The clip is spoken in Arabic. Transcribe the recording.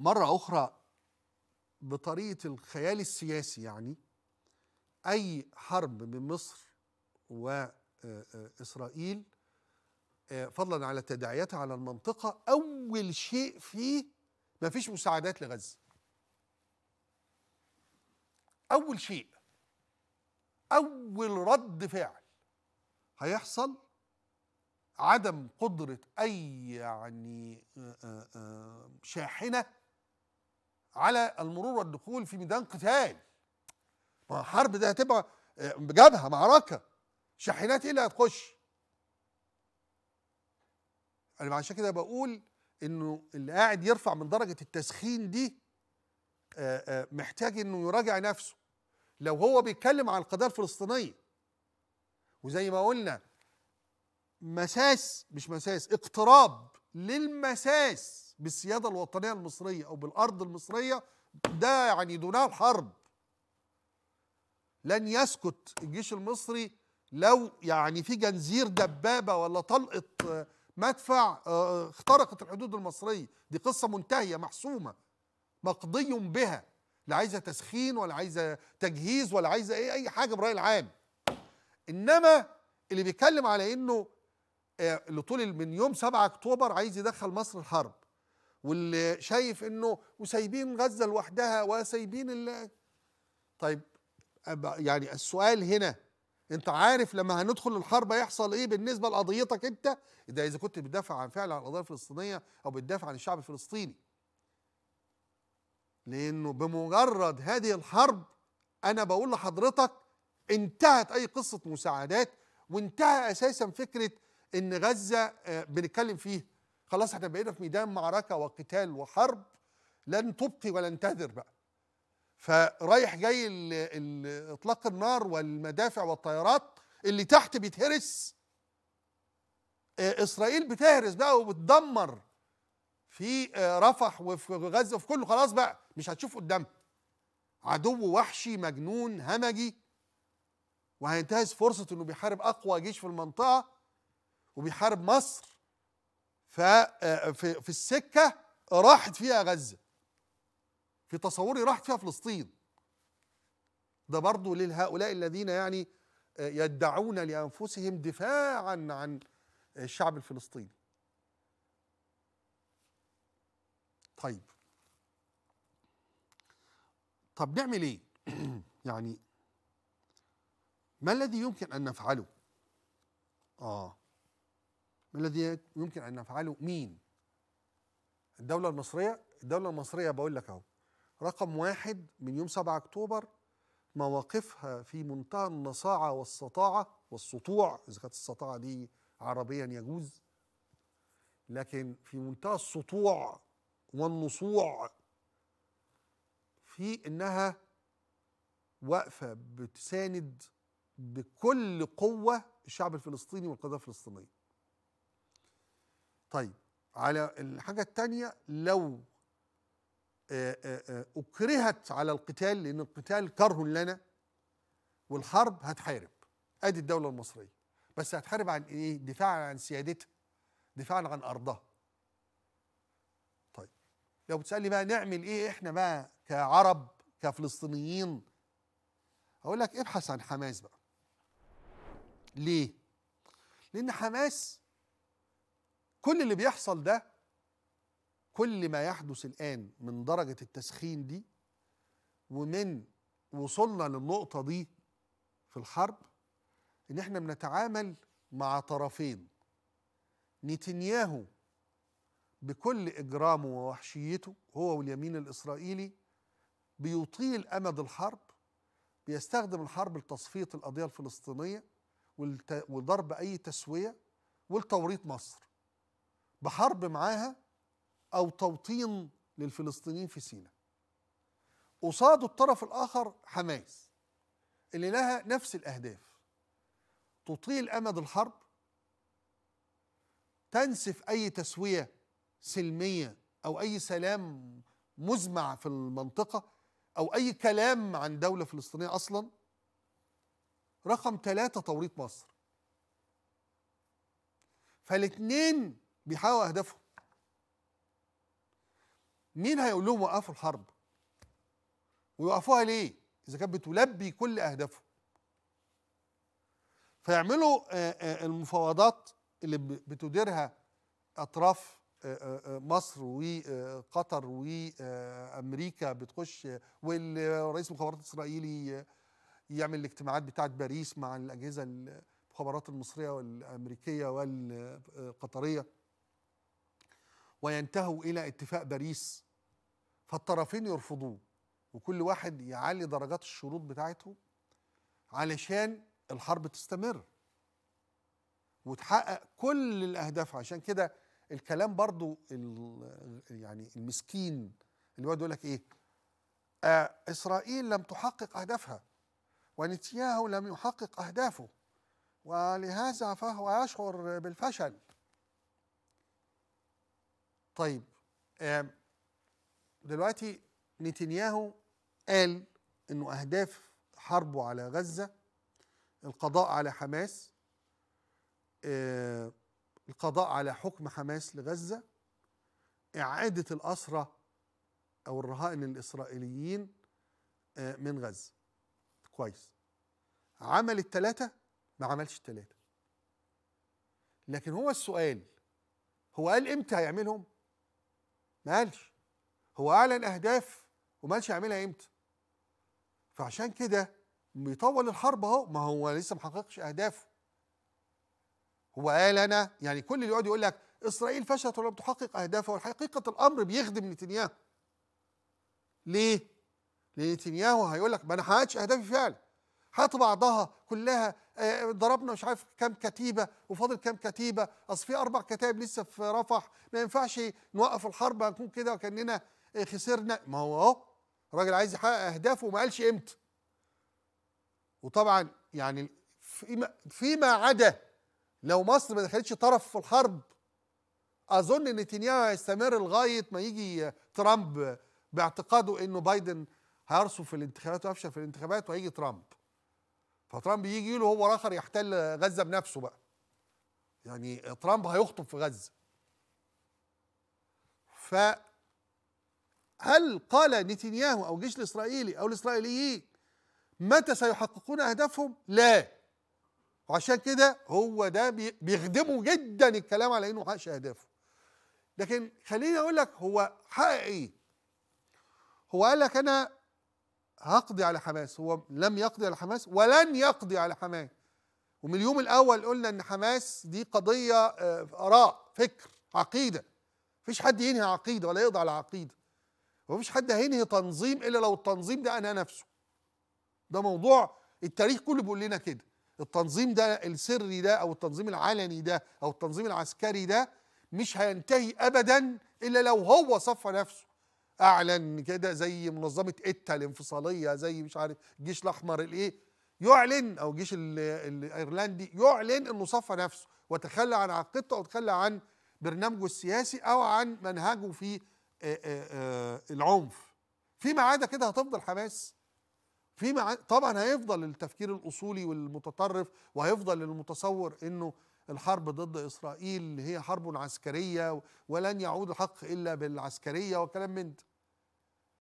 مرة أخرى بطريقة الخيال السياسي يعني أي حرب من مصر وإسرائيل آه، آه، آه، فضلا على تداعياتها على المنطقة أول شيء فيه ما فيش مساعدات لغزة أول شيء أول رد فعل هيحصل عدم قدرة أي يعني شاحنة على المرور والدخول في ميدان قتال ما الحرب ده هتبقى جبهه معركه شاحنات ايه اللي هتخش انا عشان كده بقول انه اللي قاعد يرفع من درجه التسخين دي آه، آه، محتاج انه يراجع نفسه لو هو بيتكلم عن القضيه الفلسطينيه وزي ما قلنا مساس مش مساس اقتراب للمساس بالسياده الوطنيه المصريه او بالارض المصريه ده يعني دونها الحرب لن يسكت الجيش المصري لو يعني في جنزير دبابه ولا طلقه آه، مدفع آه، آه، اخترقت الحدود المصريه دي قصه منتهيه محسومه مقضي بها لا عايزه تسخين ولا عايزه تجهيز ولا عايزه ايه اي حاجه براي العام انما اللي بيتكلم على انه اللي طول من يوم 7 اكتوبر عايز يدخل مصر الحرب واللي شايف انه وسايبين غزه لوحدها وسايبين ال طيب يعني السؤال هنا انت عارف لما هندخل الحرب هيحصل ايه بالنسبه لقضيتك انت ده اذا كنت بتدافع عن فعل عن القضيه الفلسطينيه او بتدافع عن الشعب الفلسطيني لانه بمجرد هذه الحرب انا بقول لحضرتك انتهت اي قصه مساعدات وانتهى اساسا فكره ان غزه آه، بنتكلم فيه خلاص احنا بقينا في ميدان معركه وقتال وحرب لن تبقي ولن تذر بقى فرايح جاي اطلاق النار والمدافع والطيارات اللي تحت بيتهرس آه، اسرائيل بتهرس بقى وبتدمر في آه، رفح وفي غزه وفي كله خلاص بقى مش هتشوف قدام عدو وحشي مجنون همجي وهينتهز فرصه انه بيحارب اقوى جيش في المنطقه وبيحارب مصر ففي آه، في السكه راحت فيها غزه في تصوري راحت فيها فلسطين ده برضو لهؤلاء الذين يعني آه، يدعون لانفسهم دفاعا عن آه، الشعب الفلسطيني طيب طب نعمل ايه يعني ما الذي يمكن ان نفعله اه ما الذي يمكن ان نفعله مين الدوله المصريه الدوله المصريه بقول لك اهو رقم واحد من يوم 7 اكتوبر مواقفها في منتهى النصاعه والسطاعه والسطوع اذا كانت السطاعه دي عربيا يجوز لكن في منتهى السطوع والنصوع في انها واقفه بتساند بكل قوه الشعب الفلسطيني والقضيه الفلسطينيه طيب على الحاجة الثانية لو آه، آه، آه، أكرهت على القتال لأن القتال كره لنا والحرب هتحارب أدي الدولة المصرية بس هتحارب عن إيه؟ دفاعا عن سيادتها دفاعا عن أرضها طيب لو بتسألني بقى نعمل إيه إحنا بقى كعرب كفلسطينيين هقول لك ابحث عن حماس بقى ليه؟ لأن حماس كل اللي بيحصل ده كل ما يحدث الآن من درجة التسخين دي ومن وصلنا للنقطة دي في الحرب إن إحنا بنتعامل مع طرفين نتنياهو بكل إجرامه ووحشيته هو واليمين الإسرائيلي بيطيل أمد الحرب بيستخدم الحرب لتصفية القضية الفلسطينية وضرب أي تسوية ولتوريط مصر بحرب معاها او توطين للفلسطينيين في سيناء قصاده الطرف الاخر حماس اللي لها نفس الاهداف تطيل امد الحرب تنسف اي تسويه سلميه او اي سلام مزمع في المنطقه او اي كلام عن دوله فلسطينيه اصلا رقم ثلاثة توريط مصر فالاثنين بيحققوا اهدافهم مين هيقول لهم وقفوا الحرب ويوقفوها ليه اذا كانت بتلبي كل اهدافهم فيعملوا آه، آه، المفاوضات اللي بتديرها اطراف آه، مصر وقطر وامريكا بتخش والرئيس المخابرات الاسرائيلي يعمل الاجتماعات بتاعه باريس مع الاجهزه المخابرات المصريه والامريكيه والقطريه وينتهوا إلى اتفاق باريس فالطرفين يرفضوه وكل واحد يعلي درجات الشروط بتاعته علشان الحرب تستمر وتحقق كل الأهداف عشان كده الكلام برضو يعني المسكين اللي هو يقول لك إيه آه إسرائيل لم تحقق أهدافها ونتياهو لم يحقق أهدافه ولهذا فهو يشعر بالفشل طيب دلوقتي نتنياهو قال انه اهداف حربه على غزه القضاء على حماس القضاء على حكم حماس لغزه اعاده الاسرى او الرهائن الاسرائيليين آه، من غزه كويس عمل الثلاثه ما عملش الثلاثه لكن هو السؤال هو قال امتى هيعملهم ما قالش هو اعلن اهداف وما قالش يعملها امتى فعشان كده بيطول الحرب اهو ما هو لسه ما حققش اهدافه هو قال انا يعني كل اللي يقعد يقول لك اسرائيل فشلت ولم تحقق اهدافها وحقيقه الامر بيخدم نتنياهو ليه لنتنياهو هيقول لك ما انا حققتش اهدافي فعلا هات بعضها كلها آه، ضربنا مش عارف كام كتيبه وفاضل كام كتيبه اصل في اربع كتائب لسه في رفح ما ينفعش نوقف الحرب هنكون كده وكاننا آه، خسرنا ما هو اهو الراجل عايز يحقق اهدافه وما قالش امتى وطبعا يعني فيما فيما عدا لو مصر ما دخلتش طرف في الحرب اظن ان نتنياهو هيستمر لغايه ما يجي ترامب باعتقاده انه بايدن هيرصف في الانتخابات ويفشل في الانتخابات وهيجي ترامب فترامب يجي له هو الاخر يحتل غزه بنفسه بقى يعني ترامب هيخطب في غزه ف هل قال نتنياهو او الجيش الاسرائيلي او الاسرائيليين متى سيحققون اهدافهم؟ لا وعشان كده هو ده بيخدمه جدا الكلام على انه حققش اهدافه لكن خليني اقول لك هو حقق ايه؟ هو قال لك انا هقضي على حماس هو لم يقضي على حماس ولن يقضي على حماس ومن اليوم الاول قلنا ان حماس دي قضيه آه، اراء فكر عقيده مفيش حد ينهي عقيده ولا يقضي على عقيده ومفيش حد هينهي تنظيم الا لو التنظيم ده انا نفسه ده موضوع التاريخ كله بيقول لنا كده التنظيم ده السري ده او التنظيم العلني ده او التنظيم العسكري ده مش هينتهي ابدا الا لو هو صفى نفسه اعلن كده زي منظمه اتا الانفصاليه زي مش عارف الجيش الاحمر الايه يعلن او الجيش الايرلندي يعلن انه صفى نفسه وتخلى عن عقيدته او تخلى عن برنامجه السياسي او عن منهجه في العنف فيما عدا كده هتفضل حماس فيما طبعا هيفضل التفكير الاصولي والمتطرف وهيفضل المتصور انه الحرب ضد اسرائيل هي حرب عسكريه ولن يعود الحق الا بالعسكريه وكلام من ده